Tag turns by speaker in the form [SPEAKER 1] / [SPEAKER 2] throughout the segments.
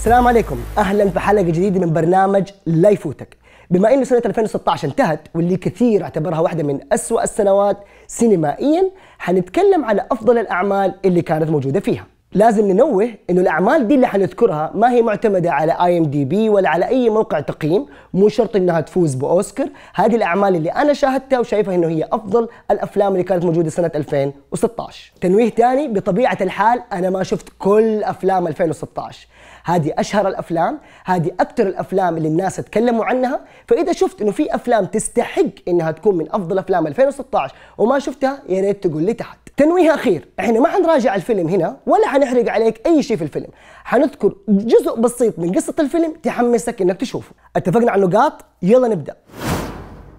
[SPEAKER 1] السلام عليكم اهلا في حلقه جديده من برنامج لا يفوتك بما انه سنه 2016 انتهت واللي كثير اعتبرها واحده من اسوا السنوات سينمائيا حنتكلم على افضل الاعمال اللي كانت موجوده فيها لازم ننوه انه الاعمال دي اللي حنذكرها ما هي معتمده على اي ام دي بي ولا على اي موقع تقييم مو شرط انها تفوز باوسكار هذه الاعمال اللي انا شاهدتها وشايفها انه هي افضل الافلام اللي كانت موجوده سنه 2016 تنويه ثاني بطبيعه الحال انا ما شفت كل افلام 2016 هذه اشهر الافلام هذه اكثر الافلام اللي الناس تكلموا عنها فاذا شفت انه في افلام تستحق انها تكون من افضل افلام 2016 وما شفتها يا ريت تقول لي تحت تنويه اخير احنا ما حنراجع الفيلم هنا ولا حن حنحرق عليك اي شيء في الفيلم حنذكر جزء بسيط من قصه الفيلم تحمسك انك تشوفه اتفقنا على النقاط يلا نبدا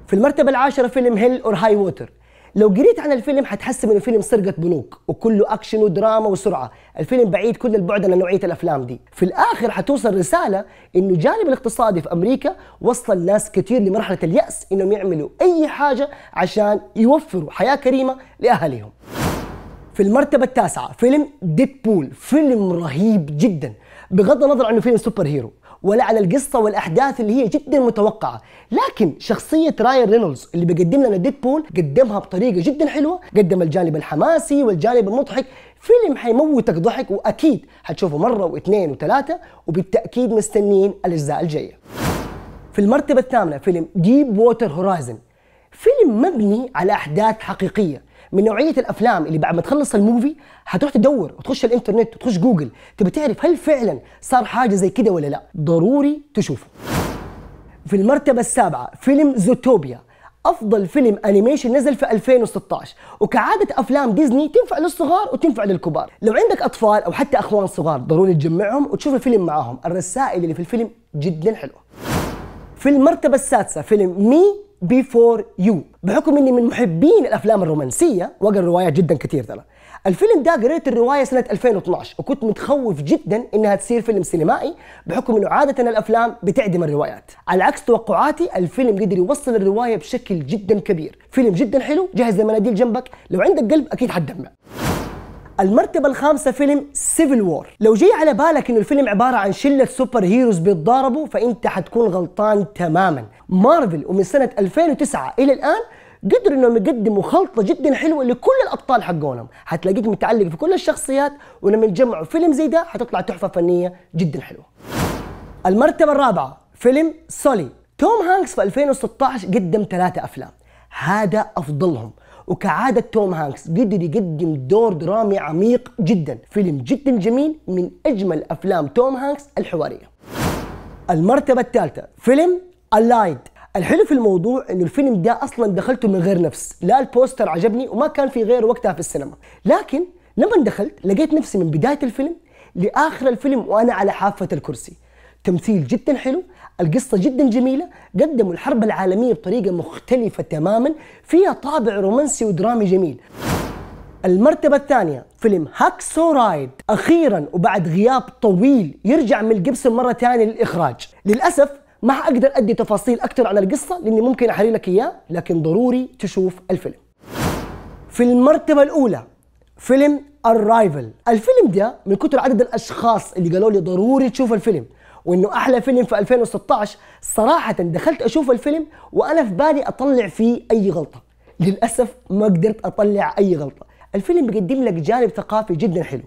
[SPEAKER 1] في المرتبه العاشره فيلم هيل اور هاي ووتر لو قريت عن الفيلم حتحس انه فيلم سرقه بنوك وكله اكشن ودراما وسرعه الفيلم بعيد كل البعد عن نوعيه الافلام دي في الاخر حتوصل رساله انه الجانب الاقتصادي في امريكا وصل ناس كثير لمرحله الياس انهم يعملوا اي حاجه عشان يوفروا حياه كريمه لاهاليهم في المرتبة التاسعة فيلم ديدبول فيلم رهيب جدا بغض النظر عنه فيلم سوبر هيرو ولا على القصة والأحداث اللي هي جدا متوقعة لكن شخصية راير رينولدز اللي بيقدم لنا ديدبول قدمها بطريقة جدا حلوة قدم الجانب الحماسي والجانب المضحك فيلم حيموتك ضحك وأكيد حتشوفه مرة واثنين وثلاثة وبالتأكيد مستنين الأجزاء الجاية في المرتبة الثامنة فيلم ديب ووتر هورايزن فيلم مبني على أحداث حقيقية من نوعيه الافلام اللي بعد ما تخلص الموفي هتروح تدور وتخش الانترنت وتخش جوجل تبي تعرف هل فعلا صار حاجه زي كده ولا لا ضروري تشوفه في المرتبه السابعه فيلم زوتوبيا افضل فيلم انيميشن نزل في 2016 وكعاده افلام ديزني تنفع للصغار وتنفع للكبار لو عندك اطفال او حتى اخوان صغار ضروري تجمعهم وتشوف الفيلم معاهم الرسائل اللي في الفيلم جدا حلوه في المرتبه السادسه فيلم مي بيفور يو بحكم اني من محبين الافلام الرومانسيه واقرا روايات جدا كثير ترى الفيلم ده قريت الروايه سنه 2012 وكنت متخوف جدا انها تصير فيلم سينمائي بحكم انه عاده الافلام بتعدم الروايات على عكس توقعاتي الفيلم قدر يوصل الروايه بشكل جدا كبير فيلم جدا حلو جهز المناديل جنبك لو عندك قلب اكيد حتدمع المرتبة الخامسة فيلم سيفل وور لو جاي على بالك انه الفيلم عبارة عن شلة سوبر هيروز بيتضاربوا فانت حتكون غلطان تماما مارفل ومن سنة 2009 الى الان قدروا انهم يقدموا خلطه جدا حلوه لكل الابطال حقونهم حتلاقيك متعلق في كل الشخصيات ولما يتجمعوا فيلم زي ده حتطلع تحفه فنيه جدا حلوه المرتبه الرابعه فيلم سولي توم هانكس في 2016 قدم ثلاثة أفلام هذا أفضلهم وكعادة توم هانكس قدر يقدم دور درامي عميق جدا فيلم جدا جميل من أجمل أفلام توم هانكس الحوارية المرتبة الثالثة فيلم اللايد الحلو في الموضوع انه الفيلم ده اصلا دخلته من غير نفس لا البوستر عجبني وما كان في غير وقتها في السينما لكن لما دخلت لقيت نفسي من بداية الفيلم لاخر الفيلم وانا على حافه الكرسي تمثيل جدا حلو القصة جدا جميلة قدموا الحرب العالمية بطريقة مختلفة تماما فيها طابع رومانسي ودرامي جميل المرتبة الثانية فيلم هاكسو رايد أخيرا وبعد غياب طويل يرجع من القبس مرة ثانية للإخراج للأسف ما حقدر أدي تفاصيل أكثر عن القصة لأني ممكن أحري لك إياه لكن ضروري تشوف الفيلم في المرتبة الأولى فيلم الرايفل الفيلم ده من كتر عدد الأشخاص اللي قالوا لي ضروري تشوف الفيلم وانه احلى فيلم في 2016 صراحه دخلت اشوف الفيلم وانا في بالي اطلع فيه اي غلطه للاسف ما قدرت اطلع اي غلطه الفيلم بيقدم لك جانب ثقافي جدا حلو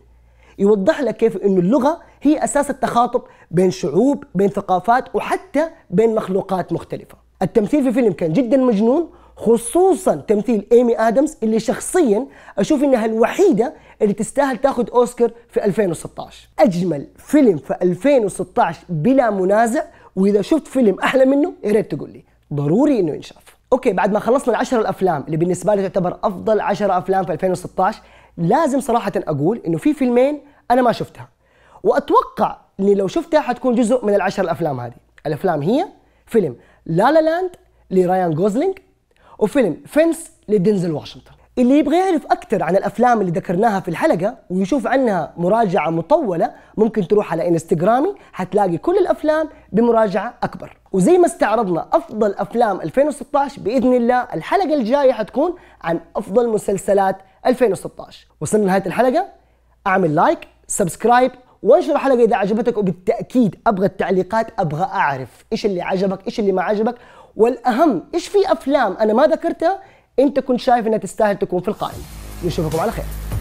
[SPEAKER 1] يوضح لك كيف انه اللغه هي اساس التخاطب بين شعوب بين ثقافات وحتى بين مخلوقات مختلفه التمثيل في الفيلم كان جدا مجنون خصوصا تمثيل ايمي ادمز اللي شخصيا اشوف انها الوحيده اللي تستاهل تاخذ اوسكار في 2016 اجمل فيلم في 2016 بلا منازع واذا شفت فيلم احلى منه يا ريت تقول لي ضروري انه ينشاف اوكي بعد ما خلصنا العشر الافلام اللي بالنسبه لي تعتبر افضل عشر افلام في 2016 لازم صراحه اقول انه في فيلمين انا ما شفتها واتوقع اني لو شفتها حتكون جزء من العشر الافلام هذه الافلام هي فيلم لا لا لاند لرايان جوزلينج وفيلم فينس لدينزل واشنطن اللي يبغى يعرف أكثر عن الأفلام اللي ذكرناها في الحلقة ويشوف عنها مراجعة مطولة ممكن تروح على انستغرامي حتلاقي كل الأفلام بمراجعة أكبر وزي ما استعرضنا أفضل أفلام 2016 بإذن الله الحلقة الجاية حتكون عن أفضل مسلسلات 2016 وصلنا لنهاية الحلقة أعمل لايك سبسكرايب وانشر الحلقة إذا عجبتك وبالتأكيد أبغى التعليقات أبغى أعرف إيش اللي عجبك إيش اللي ما عجبك والاهم ايش في افلام انا ما ذكرتها انت كنت شايف انها تستاهل تكون في القائمه نشوفكم على خير